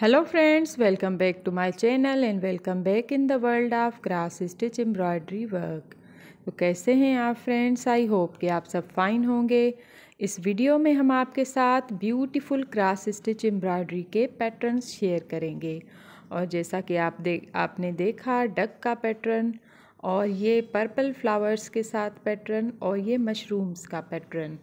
hello friends welcome back to my channel and welcome back in the world of grass stitch embroidery work तो कैसे हैं आप friends I hope कि आप सब फाइन होंगे इस वीडियो में हम आपके साथ ब्यूटीफुल ग्रास स्टिच एम्ब्रॉयडरी के पैटर्न्स शेयर करेंगे और जैसा कि आप दे आपने देखा डक का पैटर्न और ये पर्पल फ्लावर्स के साथ पैटर्न और ये मशरूम्स का पैटर्न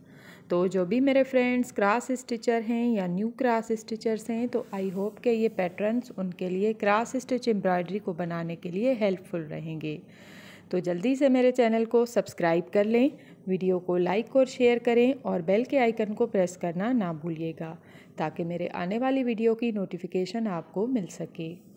तो जो भी मेरे फ्रेंड्स क्रास स्टिचर हैं या न्यू क्रास स्टिचर्स हैं तो आई होप के ये पैटर्न्स उनके लिए क्रास स्टिच एम्ब्रॉयडरी को बनाने के लिए हेल्पफुल रहेंगे तो जल्दी से मेरे चैनल को सब्सक्राइब कर लें वीडियो को लाइक और शेयर करें और बेल के आइकन को प्रेस करना ना भूलिएगा ताकि मेरे आने वाली वीडियो की नोटिफिकेशन आपको मिल सके